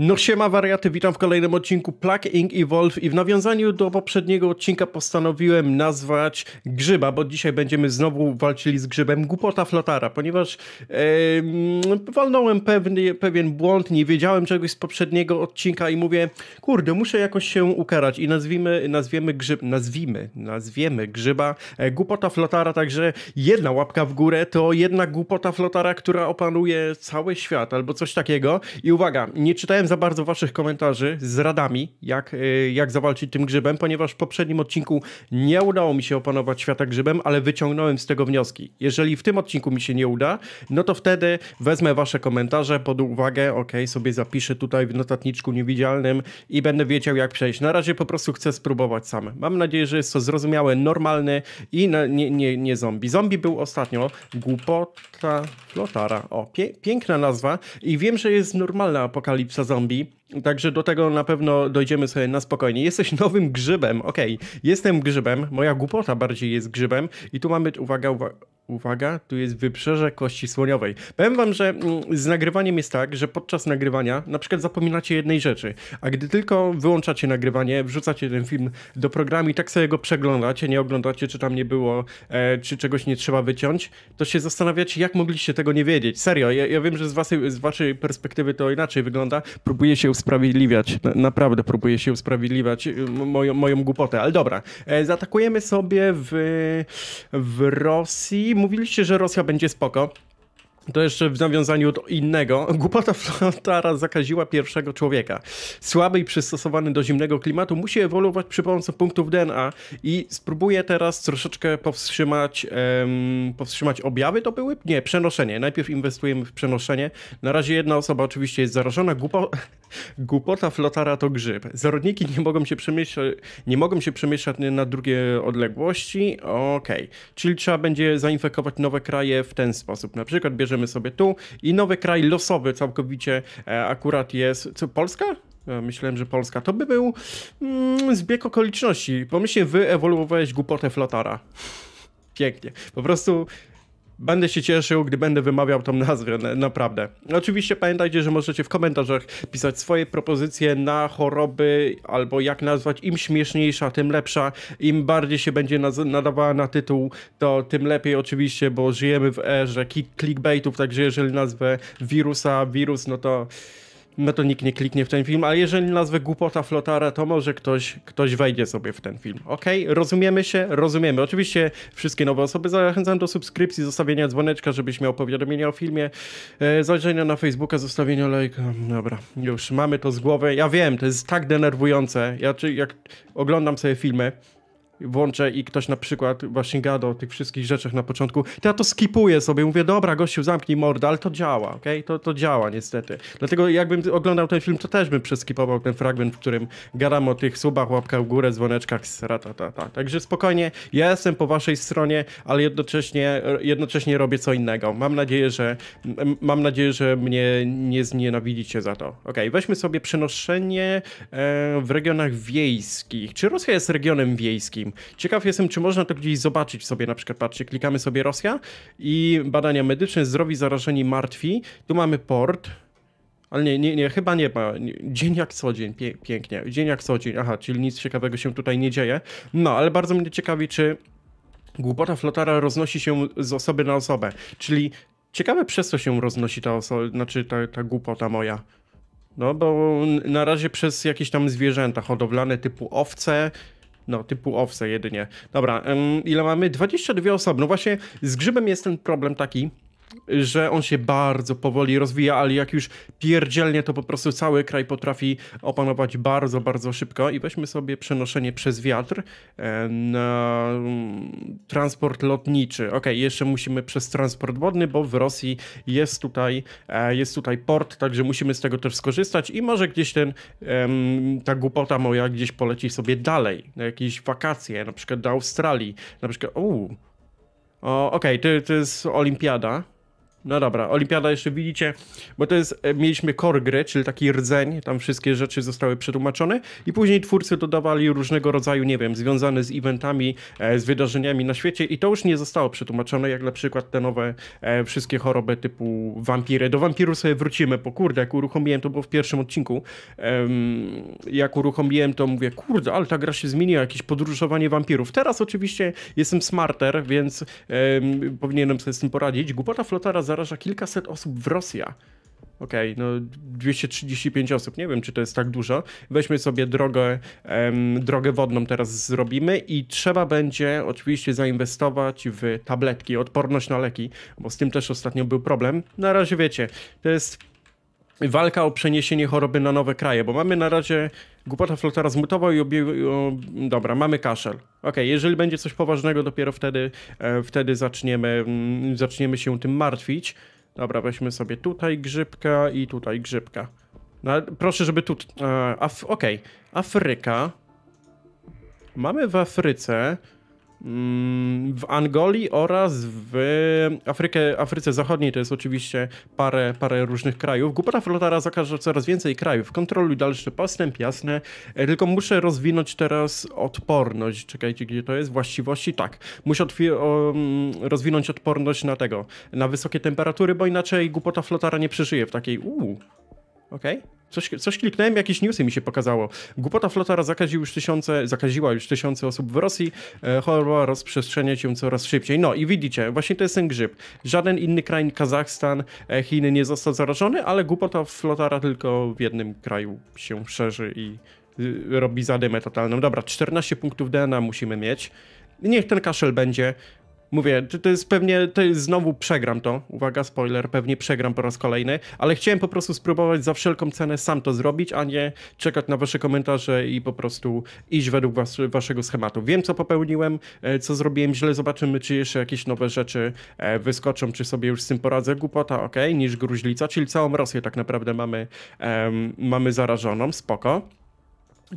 No siema wariaty, witam w kolejnym odcinku Plug Inc. Evolve i w nawiązaniu do poprzedniego odcinka postanowiłem nazwać grzyba, bo dzisiaj będziemy znowu walczyli z grzybem głupota flotara, ponieważ yy, walnąłem pewny, pewien błąd, nie wiedziałem czegoś z poprzedniego odcinka i mówię, kurde, muszę jakoś się ukarać i nazwijmy, nazwiemy grzyb, nazwijmy, nazwiemy grzyba e, głupota flotara, także jedna łapka w górę to jedna głupota flotara, która opanuje cały świat albo coś takiego i uwaga, nie czytałem za bardzo waszych komentarzy z radami, jak, e, jak zawalczyć tym grzybem, ponieważ w poprzednim odcinku nie udało mi się opanować świata grzybem, ale wyciągnąłem z tego wnioski. Jeżeli w tym odcinku mi się nie uda, no to wtedy wezmę wasze komentarze pod uwagę, ok, sobie zapiszę tutaj w notatniczku niewidzialnym i będę wiedział jak przejść. Na razie po prostu chcę spróbować sam. Mam nadzieję, że jest to zrozumiałe, normalne i na, nie, nie, nie zombie. Zombie był ostatnio głupota flotara. O, pie, piękna nazwa i wiem, że jest normalna apokalipsa zombie, zombie, także do tego na pewno dojdziemy sobie na spokojnie. Jesteś nowym grzybem, okej, okay. jestem grzybem, moja głupota bardziej jest grzybem i tu mamy, uwaga, uwaga, uwaga, tu jest wybrzeże kości słoniowej. Powiem wam, że mm, z nagrywaniem jest tak, że podczas nagrywania na przykład zapominacie jednej rzeczy, a gdy tylko wyłączacie nagrywanie, wrzucacie ten film do programu i tak sobie go przeglądacie, nie oglądacie, czy tam nie było, e, czy czegoś nie trzeba wyciąć, to się zastanawiacie, jak mogliście tego nie wiedzieć. Serio, ja, ja wiem, że z, wasy, z waszej perspektywy to inaczej wygląda. Próbuję się usprawiedliwiać, na, naprawdę próbuję się usprawiedliwiać y, moją, moją głupotę, ale dobra. E, zaatakujemy sobie w, w Rosji, mówiliście, że Rosja będzie spoko. To jeszcze w nawiązaniu do innego. Głupota flotara zakaziła pierwszego człowieka. Słaby i przystosowany do zimnego klimatu musi ewoluować przy pomocy punktów DNA i spróbuję teraz troszeczkę powstrzymać, um, powstrzymać objawy. To były? Nie, przenoszenie. Najpierw inwestujemy w przenoszenie. Na razie jedna osoba oczywiście jest zarażona. Głupo... Głupota flotara to grzyb. Zarodniki nie mogą się przemieszczać, nie mogą się przemieszczać na drugie odległości. Okej. Okay. Czyli trzeba będzie zainfekować nowe kraje w ten sposób. Na przykład bierzemy patrzymy sobie tu i nowy kraj losowy całkowicie e, akurat jest, co Polska? E, myślałem, że Polska to by był mm, zbieg okoliczności. Pomyślnie wyewoluowałeś głupotę flotara. Pięknie. Po prostu Będę się cieszył, gdy będę wymawiał tą nazwę, naprawdę. Oczywiście pamiętajcie, że możecie w komentarzach pisać swoje propozycje na choroby albo jak nazwać. Im śmieszniejsza, tym lepsza. Im bardziej się będzie nadawała na tytuł, to tym lepiej oczywiście, bo żyjemy w erze clickbaitów, także jeżeli nazwę wirusa wirus, no to no to nikt nie kliknie w ten film, a jeżeli nazwę głupota flotara, to może ktoś, ktoś wejdzie sobie w ten film. Ok, rozumiemy się? Rozumiemy. Oczywiście wszystkie nowe osoby zachęcam do subskrypcji, zostawienia dzwoneczka, żebyś miał powiadomienia o filmie, e, zajrzenia na Facebooka, zostawienia lajka. Dobra, już mamy to z głowy. Ja wiem, to jest tak denerwujące. Ja czy, jak oglądam sobie filmy, włączę i ktoś na przykład właśnie gada o tych wszystkich rzeczach na początku, to ja to skipuję sobie, mówię, dobra, gościu, zamknij mordę, ale to działa, okej? Okay? To, to działa niestety. Dlatego jakbym oglądał ten film, to też bym przeskipował ten fragment, w którym gadam o tych subach, łapkach w górę, dzwoneczkach, ta Także spokojnie, ja jestem po waszej stronie, ale jednocześnie, jednocześnie robię co innego. Mam nadzieję, że mam nadzieję, że mnie nie znienawidzicie za to. Okej, okay, weźmy sobie przenoszenie e, w regionach wiejskich. Czy Rosja jest regionem wiejskim? Ciekaw jestem, czy można to gdzieś zobaczyć sobie, na przykład, patrzcie, klikamy sobie Rosja i badania medyczne, zdrowi, zarażeni, martwi. Tu mamy port, ale nie, nie, nie, chyba nie ma. Dzień jak co dzień, Pie pięknie. Dzień jak co dzień, aha, czyli nic ciekawego się tutaj nie dzieje. No, ale bardzo mnie ciekawi, czy głupota flotara roznosi się z osoby na osobę. Czyli ciekawe przez co się roznosi ta osoba, znaczy ta, ta głupota moja. No, bo na razie przez jakieś tam zwierzęta hodowlane typu owce, no, typu owce jedynie. Dobra, ile mamy? 22 osoby. No właśnie z grzybem jest ten problem taki, że on się bardzo powoli rozwija, ale jak już pierdzielnie, to po prostu cały kraj potrafi opanować bardzo, bardzo szybko. I weźmy sobie przenoszenie przez wiatr e, na mm, transport lotniczy. Ok, jeszcze musimy przez transport wodny, bo w Rosji jest tutaj, e, jest tutaj port, także musimy z tego też skorzystać i może gdzieś ten, ta głupota moja gdzieś poleci sobie dalej, na jakieś wakacje, na przykład do Australii, na przykład, uuu, Okej, okay, to, to jest olimpiada, no dobra, olimpiada jeszcze widzicie, bo to jest, e, mieliśmy core gry, czyli taki rdzeń, tam wszystkie rzeczy zostały przetłumaczone i później twórcy dodawali różnego rodzaju, nie wiem, związane z eventami, e, z wydarzeniami na świecie i to już nie zostało przetłumaczone, jak na przykład te nowe e, wszystkie choroby typu wampiry. Do wampirów sobie wrócimy, bo kurde, jak uruchomiłem, to było w pierwszym odcinku, jak uruchomiłem, to mówię, kurde, ale ta gra się zmieniła, jakieś podróżowanie wampirów. Teraz oczywiście jestem smarter, więc powinienem sobie z tym poradzić. Głupota flotara zaraża kilkaset osób w Rosji. Okej, okay, no 235 osób, nie wiem czy to jest tak dużo. Weźmy sobie drogę, em, drogę wodną teraz zrobimy i trzeba będzie oczywiście zainwestować w tabletki, odporność na leki, bo z tym też ostatnio był problem. Na razie wiecie, to jest walka o przeniesienie choroby na nowe kraje, bo mamy na razie głupota flotora zmutował i obie... dobra, mamy kaszel. Ok, jeżeli będzie coś poważnego, dopiero wtedy, e, wtedy zaczniemy, mm, zaczniemy się tym martwić. Dobra, weźmy sobie tutaj grzybka i tutaj grzybka. No, proszę, żeby tu... E, Af Okej, okay. Afryka. Mamy w Afryce... Mm, w Angolii oraz w Afrykę, Afryce Zachodniej, to jest oczywiście parę, parę różnych krajów. Głupota Flotara zakaże coraz więcej krajów. Kontroluj dalszy postęp, jasne. E, tylko muszę rozwinąć teraz odporność. Czekajcie, gdzie to jest? Właściwości? Tak. Muszę o, mm, rozwinąć odporność na tego, na wysokie temperatury, bo inaczej głupota Flotara nie przeżyje w takiej uuu. Okej. Okay. Coś, coś kliknąłem, jakieś newsy mi się pokazało. Głupota flotara zakaził już tysiące, zakaziła już tysiące osób w Rosji. E, choroba rozprzestrzenia się coraz szybciej. No i widzicie, właśnie to jest ten grzyb. Żaden inny kraj, Kazachstan, e, Chiny nie został zarażony, ale głupota flotara tylko w jednym kraju się szerzy i y, robi zadymę totalną. Dobra, 14 punktów DNA musimy mieć. Niech ten kaszel będzie mówię, to jest pewnie, to jest, znowu przegram to, uwaga, spoiler, pewnie przegram po raz kolejny, ale chciałem po prostu spróbować za wszelką cenę sam to zrobić, a nie czekać na wasze komentarze i po prostu iść według was, waszego schematu. Wiem, co popełniłem, e, co zrobiłem źle, zobaczymy, czy jeszcze jakieś nowe rzeczy e, wyskoczą, czy sobie już z tym poradzę. Głupota, ok, niż gruźlica, czyli całą Rosję tak naprawdę mamy, um, mamy zarażoną, spoko.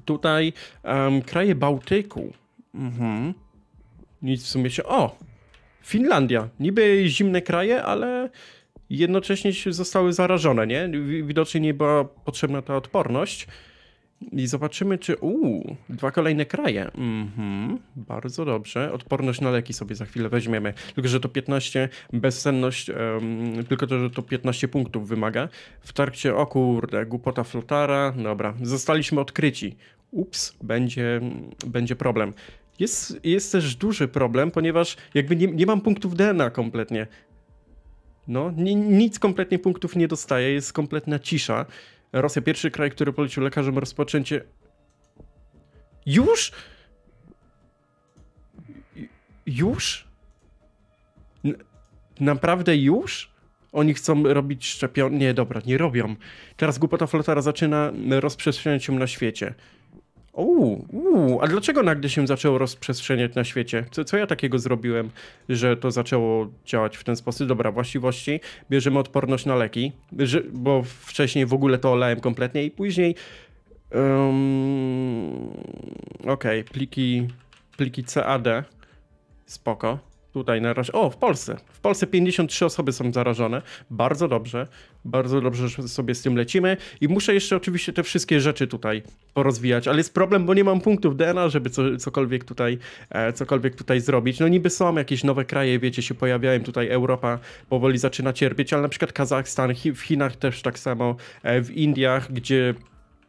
Tutaj um, kraje Bałtyku. Mhm. Nic w sumie się... O! Finlandia. Niby zimne kraje, ale jednocześnie zostały zarażone, nie? Widocznie nie była potrzebna ta odporność. I zobaczymy, czy. Uuu, dwa kolejne kraje. Mhm, bardzo dobrze. Odporność na leki sobie za chwilę weźmiemy. Tylko, że to 15, bezsenność, um, tylko to, że to 15 punktów wymaga. W trakcie, o kurde, głupota flotara. Dobra, zostaliśmy odkryci. Ups, będzie, będzie problem jest, jest też duży problem, ponieważ jakby nie, nie mam punktów DNA kompletnie. No, ni, nic kompletnie punktów nie dostaje, jest kompletna cisza. Rosja, pierwszy kraj, który polecił lekarzom rozpoczęcie. Już? Już? N naprawdę już? Oni chcą robić szczepionki. Nie, dobra, nie robią. Teraz głupota flotara zaczyna rozprzestrzeniać się na świecie. Uuu, uu, a dlaczego nagle się zaczęło rozprzestrzeniać na świecie? Co, co, ja takiego zrobiłem, że to zaczęło działać w ten sposób? Dobra, właściwości, bierzemy odporność na leki, że, bo wcześniej w ogóle to olałem kompletnie i później... Um, Okej, okay, pliki, pliki CAD, spoko tutaj na razie. O, w Polsce. W Polsce 53 osoby są zarażone. Bardzo dobrze. Bardzo dobrze, że sobie z tym lecimy. I muszę jeszcze oczywiście te wszystkie rzeczy tutaj porozwijać, ale jest problem, bo nie mam punktów DNA, żeby co, cokolwiek, tutaj, e, cokolwiek tutaj zrobić. No niby są jakieś nowe kraje, wiecie, się pojawiają. Tutaj Europa powoli zaczyna cierpieć, ale na przykład Kazachstan, Chi w Chinach też tak samo, e, w Indiach, gdzie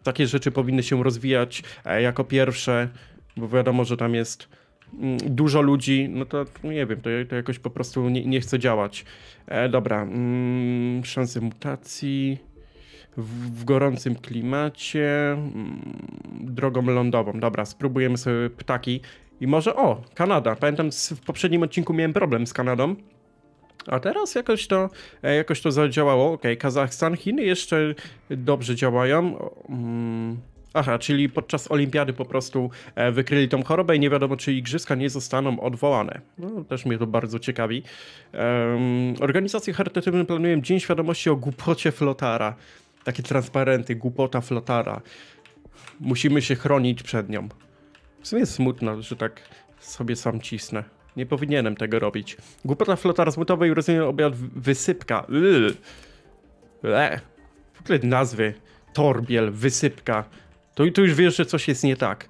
takie rzeczy powinny się rozwijać e, jako pierwsze, bo wiadomo, że tam jest Mm, dużo ludzi, no to nie wiem, to, to jakoś po prostu nie, nie chce działać. E, dobra, mm, szanse mutacji w, w gorącym klimacie, mm, drogą lądową. Dobra, spróbujemy sobie ptaki i może, o, Kanada. Pamiętam w poprzednim odcinku miałem problem z Kanadą. A teraz jakoś to, e, jakoś to zadziałało. Ok, Kazachstan, Chiny jeszcze dobrze działają. Mm Aha, czyli podczas olimpiady po prostu e, wykryli tą chorobę i nie wiadomo, czy igrzyska nie zostaną odwołane. No, też mnie to bardzo ciekawi. Um, organizacje charytatywne planują Dzień Świadomości o głupocie flotara. Takie transparenty, głupota flotara. Musimy się chronić przed nią. W sumie jest smutno, że tak sobie sam cisnę. Nie powinienem tego robić. Głupota flotara zmutowej rozumiem, obiad wysypka. Yy. Le. W ogóle nazwy. Torbiel, wysypka. To, to już wiesz, że coś jest nie tak.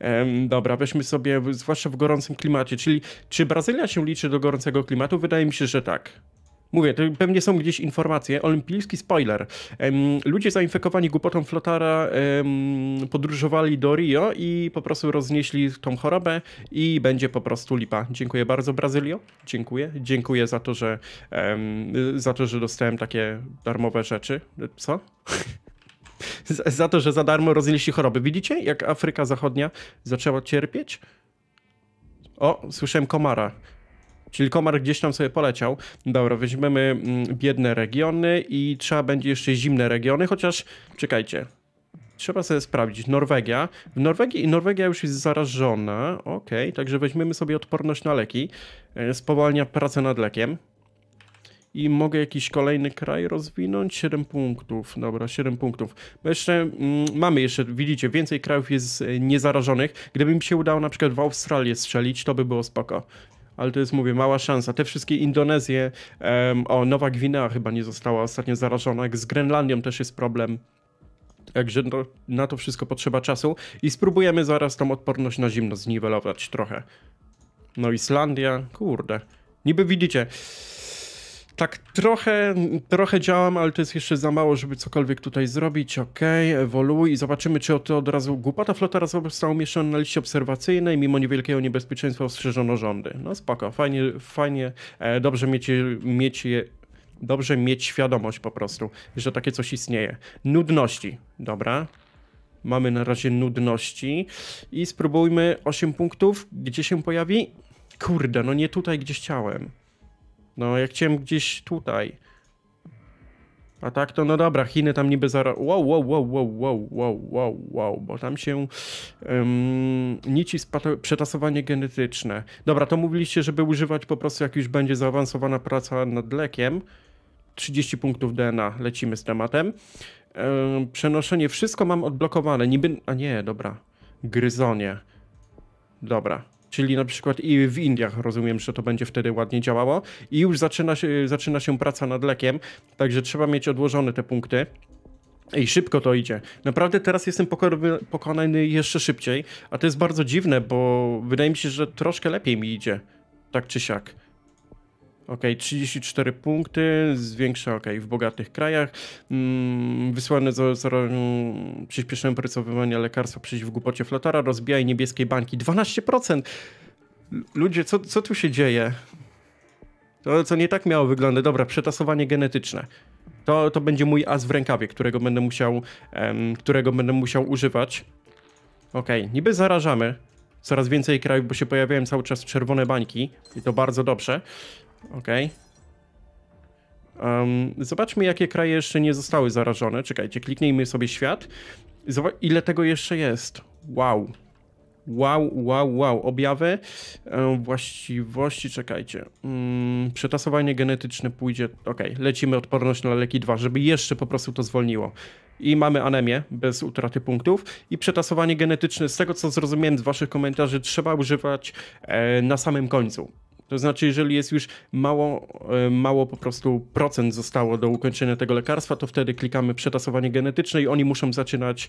Um, dobra, weźmy sobie, zwłaszcza w gorącym klimacie, czyli czy Brazylia się liczy do gorącego klimatu? Wydaje mi się, że tak. Mówię, to pewnie są gdzieś informacje. Olimpijski spoiler. Um, ludzie zainfekowani głupotą flotara um, podróżowali do Rio i po prostu roznieśli tą chorobę i będzie po prostu lipa. Dziękuję bardzo Brazylio. Dziękuję. Dziękuję za to, że, um, za to, że dostałem takie darmowe rzeczy. Co? za to, że za darmo roznieśli choroby. Widzicie, jak Afryka Zachodnia zaczęła cierpieć? O, słyszałem komara. Czyli komar gdzieś tam sobie poleciał. Dobra, weźmiemy mm, biedne regiony i trzeba będzie jeszcze zimne regiony, chociaż czekajcie. Trzeba sobie sprawdzić. Norwegia. W Norwegii Norwegia już jest zarażona. Okej, okay, także weźmiemy sobie odporność na leki. E, spowalnia pracę nad lekiem i mogę jakiś kolejny kraj rozwinąć. 7 punktów, dobra, 7 punktów. Bo jeszcze mm, mamy jeszcze, widzicie, więcej krajów jest e, niezarażonych. Gdyby mi się udało na przykład w Australię strzelić, to by było spoko. Ale to jest, mówię, mała szansa. Te wszystkie Indonezje, um, o, Nowa Gwinea chyba nie została ostatnio zarażona. Jak z Grenlandią też jest problem. Także na to wszystko potrzeba czasu i spróbujemy zaraz tą odporność na zimno zniwelować trochę. No Islandia, kurde. Niby widzicie, tak trochę, trochę działam, ale to jest jeszcze za mało, żeby cokolwiek tutaj zrobić. Ok, ewoluuj i zobaczymy, czy to od razu głupota. flota raz została umieszczona na liście obserwacyjnej. Mimo niewielkiego niebezpieczeństwa ostrzeżono rządy. No spoko, fajnie, fajnie e, dobrze mieć, mieć je dobrze mieć świadomość po prostu, że takie coś istnieje. Nudności, dobra. Mamy na razie nudności i spróbujmy 8 punktów, gdzie się pojawi. Kurde, no nie tutaj, gdzie chciałem. No, jak chciałem gdzieś tutaj. A tak to no dobra, Chiny tam niby zaraz... Wow, wow, wow, wow, wow, wow, wow, wow, bo tam się um, nici przetasowanie genetyczne. Dobra, to mówiliście, żeby używać po prostu jak już będzie zaawansowana praca nad lekiem. 30 punktów DNA, lecimy z tematem. Um, przenoszenie, wszystko mam odblokowane, niby... A nie, dobra, gryzonie. Dobra, Czyli na przykład i w Indiach rozumiem, że to będzie wtedy ładnie działało. I już zaczyna się, zaczyna się praca nad lekiem, także trzeba mieć odłożone te punkty. I szybko to idzie. Naprawdę teraz jestem pokonany jeszcze szybciej, a to jest bardzo dziwne, bo wydaje mi się, że troszkę lepiej mi idzie. Tak czy siak. Ok, 34 punkty, zwiększa ok, w bogatych krajach. Mm, wysłane za, za um, przyspieszone opracowywanie lekarstwa przeciw głupocie flotara, rozbijaj niebieskiej bańki. 12%! Ludzie, co, co tu się dzieje? To, co nie tak miało wyglądać. Dobra, przetasowanie genetyczne. To, to będzie mój as w rękawie, którego będę musiał, um, którego będę musiał używać. Ok, niby zarażamy coraz więcej krajów, bo się pojawiają cały czas czerwone bańki i to bardzo dobrze. Okej. Okay. Um, zobaczmy, jakie kraje jeszcze nie zostały zarażone. Czekajcie, kliknijmy sobie świat. Zobacz, ile tego jeszcze jest. Wow. Wow, wow, wow. Objawy, um, właściwości, czekajcie. Um, przetasowanie genetyczne pójdzie. Ok, lecimy odporność na leki 2, żeby jeszcze po prostu to zwolniło. I mamy anemię bez utraty punktów. I przetasowanie genetyczne, z tego co zrozumiałem z Waszych komentarzy, trzeba używać e, na samym końcu. To znaczy, jeżeli jest już mało, e, mało po prostu procent zostało do ukończenia tego lekarstwa, to wtedy klikamy przetasowanie genetyczne i oni muszą zaczynać,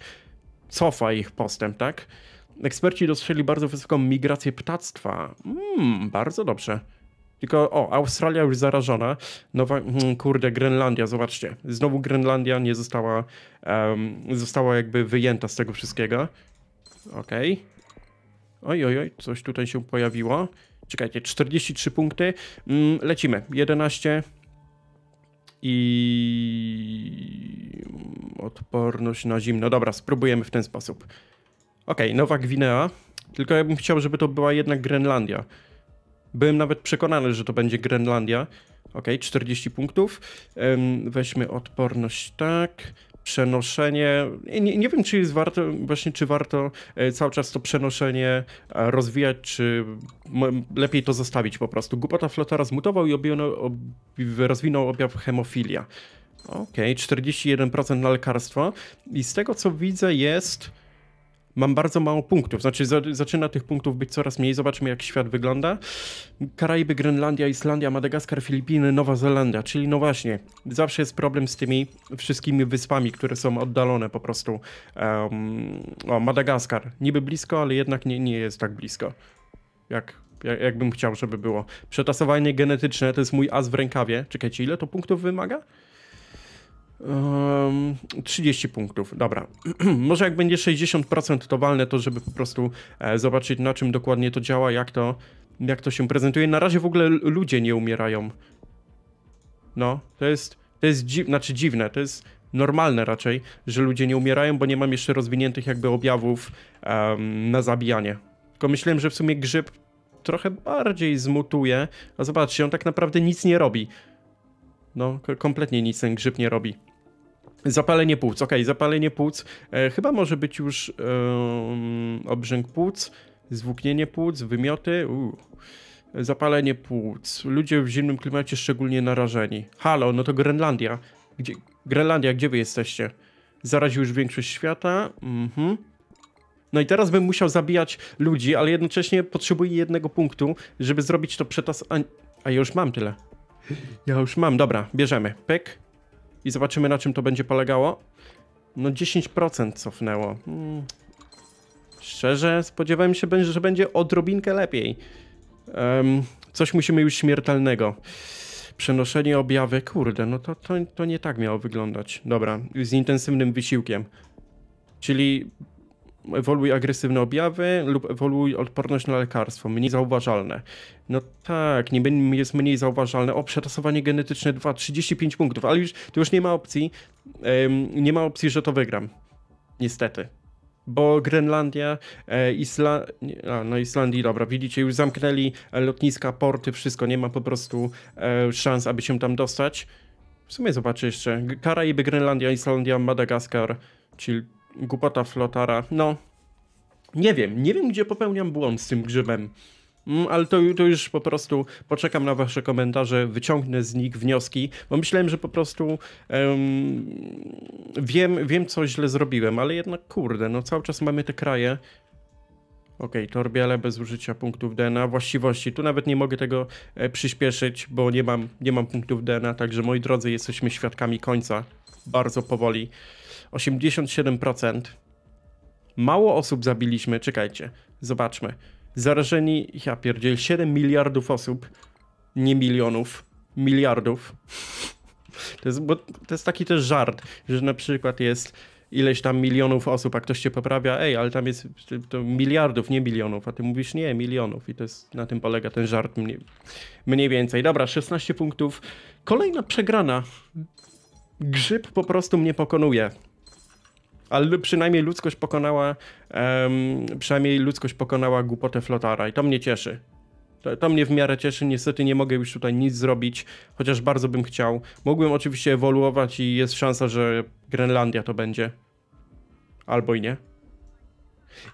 cofa ich postęp, tak? Eksperci dostrzegli bardzo wysoką migrację ptactwa. Mmm, bardzo dobrze. Tylko, o, Australia już zarażona. Nowa, hmm, kurde, Grenlandia, zobaczcie. Znowu Grenlandia nie została, um, została jakby wyjęta z tego wszystkiego. Okej. Okay. Oj, oj, oj, coś tutaj się pojawiło czekajcie, 43 punkty. Mm, lecimy. 11 i mm, odporność na zimno. Dobra, spróbujemy w ten sposób. Okej, okay, Nowa Gwinea. Tylko ja bym chciał, żeby to była jednak Grenlandia. Byłem nawet przekonany, że to będzie Grenlandia. Okej, okay, 40 punktów. Weźmy odporność tak przenoszenie. Nie, nie wiem, czy jest warto, właśnie czy warto e, cały czas to przenoszenie e, rozwijać, czy lepiej to zostawić po prostu. Głupota flotara zmutował i objawiono, ob, rozwinął objaw hemofilia. Okej, okay, 41% na lekarstwa. I z tego co widzę jest mam bardzo mało punktów. Znaczy, zaczyna tych punktów być coraz mniej. Zobaczmy, jak świat wygląda. Karaiby, Grenlandia, Islandia, Madagaskar, Filipiny, Nowa Zelandia. Czyli, no właśnie, zawsze jest problem z tymi wszystkimi wyspami, które są oddalone po prostu. Um, o, Madagaskar. Niby blisko, ale jednak nie, nie jest tak blisko. Jak jakbym chciał, żeby było. Przetasowanie genetyczne to jest mój as w rękawie. Czekajcie, ile to punktów wymaga? 30 punktów, dobra. Może jak będzie 60% to walne, to żeby po prostu e, zobaczyć na czym dokładnie to działa, jak to, jak to się prezentuje. Na razie w ogóle ludzie nie umierają. No, to jest, to jest dziw, znaczy dziwne, to jest normalne raczej, że ludzie nie umierają, bo nie mam jeszcze rozwiniętych jakby objawów um, na zabijanie. Tylko myślałem, że w sumie grzyb trochę bardziej zmutuje, a zobaczcie, on tak naprawdę nic nie robi. No, kompletnie nic ten grzyb nie robi. Zapalenie płuc, ok, zapalenie płuc. E, chyba może być już obrzęk płuc, zwłóknienie płuc, wymioty. Zapalenie płuc. Ludzie w zimnym klimacie szczególnie narażeni. Halo, no to Grenlandia. Gdzie, Grenlandia, gdzie wy jesteście? Zaraził już większość świata. Mhm. No i teraz bym musiał zabijać ludzi, ale jednocześnie potrzebuję jednego punktu, żeby zrobić to przetas... A, a ja już mam tyle. Ja już mam, dobra, bierzemy. Pek, i zobaczymy na czym to będzie polegało. No 10% cofnęło. Hmm. Szczerze spodziewałem się, że będzie odrobinkę lepiej. Um, coś musimy już śmiertelnego. Przenoszenie objawy, kurde, no to, to, to nie tak miało wyglądać. Dobra, z intensywnym wysiłkiem. Czyli ewoluuj agresywne objawy lub ewoluuj odporność na lekarstwo, mniej zauważalne. No tak, niby jest mniej zauważalne. O, przetasowanie genetyczne 2, 35 punktów, ale już, to już nie ma opcji, um, nie ma opcji, że to wygram. Niestety. Bo Grenlandia, e, Isla... A, no Islandii, dobra, widzicie, już zamknęli e, lotniska, porty, wszystko, nie ma po prostu e, szans, aby się tam dostać. W sumie zobaczę jeszcze. Karaiby, Grenlandia, Islandia, Madagaskar, czyli głupota flotara. No, nie wiem, nie wiem gdzie popełniam błąd z tym grzybem. Mm, ale to, to, już po prostu poczekam na wasze komentarze, wyciągnę z nich wnioski, bo myślałem, że po prostu um, wiem, wiem, co źle zrobiłem, ale jednak kurde, no cały czas mamy te kraje. Ok, torbiele bez użycia punktów DNA, właściwości. Tu nawet nie mogę tego e, przyspieszyć, bo nie mam, nie mam punktów DNA, także moi drodzy, jesteśmy świadkami końca. Bardzo powoli. 87%. Mało osób zabiliśmy, czekajcie, zobaczmy. Zarażeni, ja pierdziel, 7 miliardów osób, nie milionów, miliardów. To jest, bo to jest taki też żart, że na przykład jest ileś tam milionów osób, a ktoś cię poprawia, ej, ale tam jest to miliardów, nie milionów, a ty mówisz nie, milionów i to jest, na tym polega ten żart mniej, mniej więcej. Dobra, 16 punktów. Kolejna przegrana. Grzyb po prostu mnie pokonuje ale przynajmniej ludzkość pokonała, um, przynajmniej ludzkość pokonała głupotę flotara i to mnie cieszy. To, to, mnie w miarę cieszy, niestety nie mogę już tutaj nic zrobić, chociaż bardzo bym chciał. Mogłem oczywiście ewoluować i jest szansa, że Grenlandia to będzie. Albo i nie.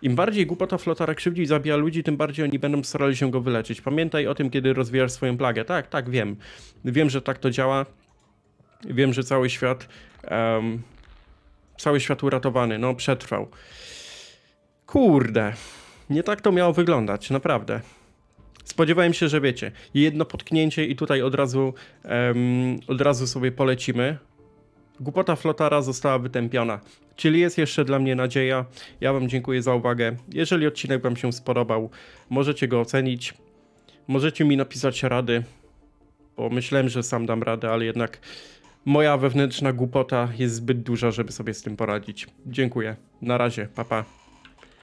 Im bardziej głupota flotara krzywdzi i zabija ludzi, tym bardziej oni będą starali się go wyleczyć. Pamiętaj o tym, kiedy rozwijasz swoją plagę. Tak, tak, wiem. Wiem, że tak to działa. Wiem, że cały świat um, Cały świat uratowany, no przetrwał. Kurde, nie tak to miało wyglądać, naprawdę. Spodziewałem się, że wiecie, jedno potknięcie i tutaj od razu, um, od razu sobie polecimy. Głupota flotara została wytępiona. Czyli jest jeszcze dla mnie nadzieja. Ja Wam dziękuję za uwagę. Jeżeli odcinek Wam się spodobał, możecie go ocenić. Możecie mi napisać rady, bo myślałem, że sam dam radę, ale jednak moja wewnętrzna głupota jest zbyt duża, żeby sobie z tym poradzić. Dziękuję. Na razie. Papa. Pa.